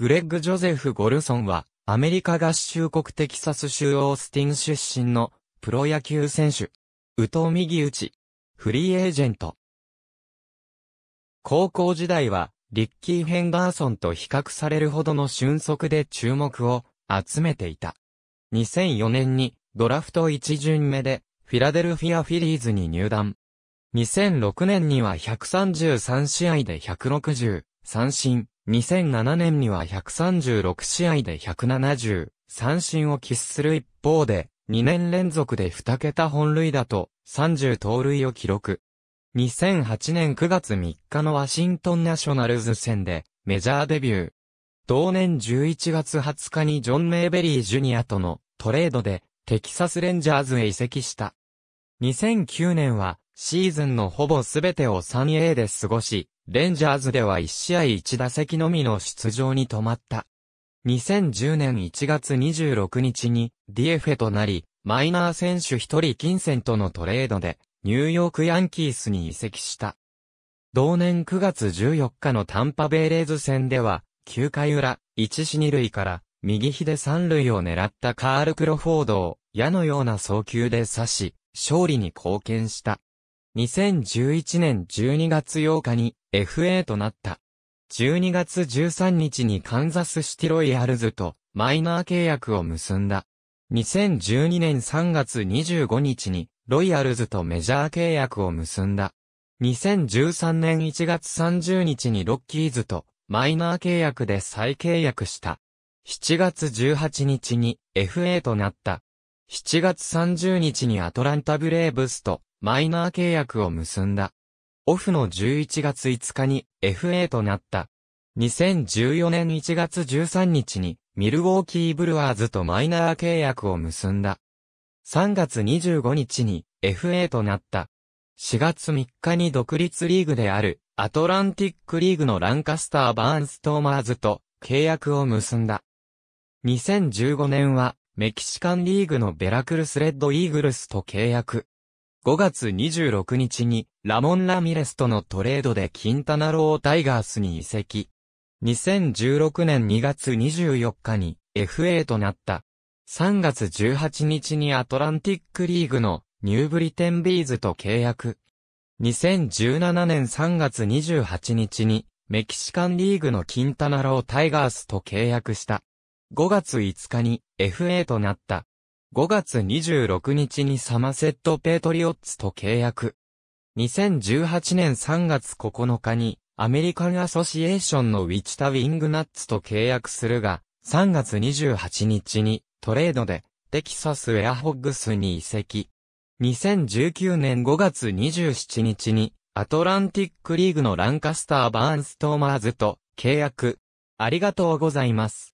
グレッグ・ジョゼフ・ゴルソンは、アメリカ合衆国テキサス州オースティン出身のプロ野球選手。宇藤右打ち。フリーエージェント。高校時代は、リッキー・ヘンダーソンと比較されるほどの俊足で注目を集めていた。2004年にドラフト1巡目でフィラデルフィア・フィリーズに入団。2006年には133試合で160三振、2007年には136試合で170、三振を喫する一方で、2年連続で2桁本塁打と30盗塁を記録。2008年9月3日のワシントンナショナルズ戦でメジャーデビュー。同年11月20日にジョン・メイベリー・ジュニアとのトレードでテキサス・レンジャーズへ移籍した。2009年はシーズンのほぼすべてを 3A で過ごし、レンジャーズでは1試合1打席のみの出場に止まった。2010年1月26日に DFA となり、マイナー選手1人金銭とのトレードで、ニューヨークヤンキースに移籍した。同年9月14日のタンパベイレーズ戦では、9回裏、1死2塁から、右ひで3塁を狙ったカール・クロフォードを、矢のような送球で刺し、勝利に貢献した。2011年12月8日に FA となった。12月13日にカンザスシティロイヤルズとマイナー契約を結んだ。2012年3月25日にロイヤルズとメジャー契約を結んだ。2013年1月30日にロッキーズとマイナー契約で再契約した。7月18日に FA となった。7月30日にアトランタブレーブスとマイナー契約を結んだ。オフの11月5日に FA となった。2014年1月13日にミルウォーキーブルワーズとマイナー契約を結んだ。3月25日に FA となった。4月3日に独立リーグであるアトランティックリーグのランカスター・バーンストーマーズと契約を結んだ。2015年はメキシカンリーグのベラクルスレッドイーグルスと契約。5月26日にラモン・ラミレスとのトレードでキンタナロー・タイガースに移籍。2016年2月24日に FA となった。3月18日にアトランティックリーグのニューブリテンビーズと契約。2017年3月28日にメキシカンリーグのキンタナロー・タイガースと契約した。5月5日に FA となった。5月26日にサマセット・ペートリオッツと契約。2018年3月9日にアメリカン・アソシエーションのウィチタ・ウィングナッツと契約するが、3月28日にトレードでテキサス・エアホッグスに移籍。2019年5月27日にアトランティックリーグのランカスター・バーンストーマーズと契約。ありがとうございます。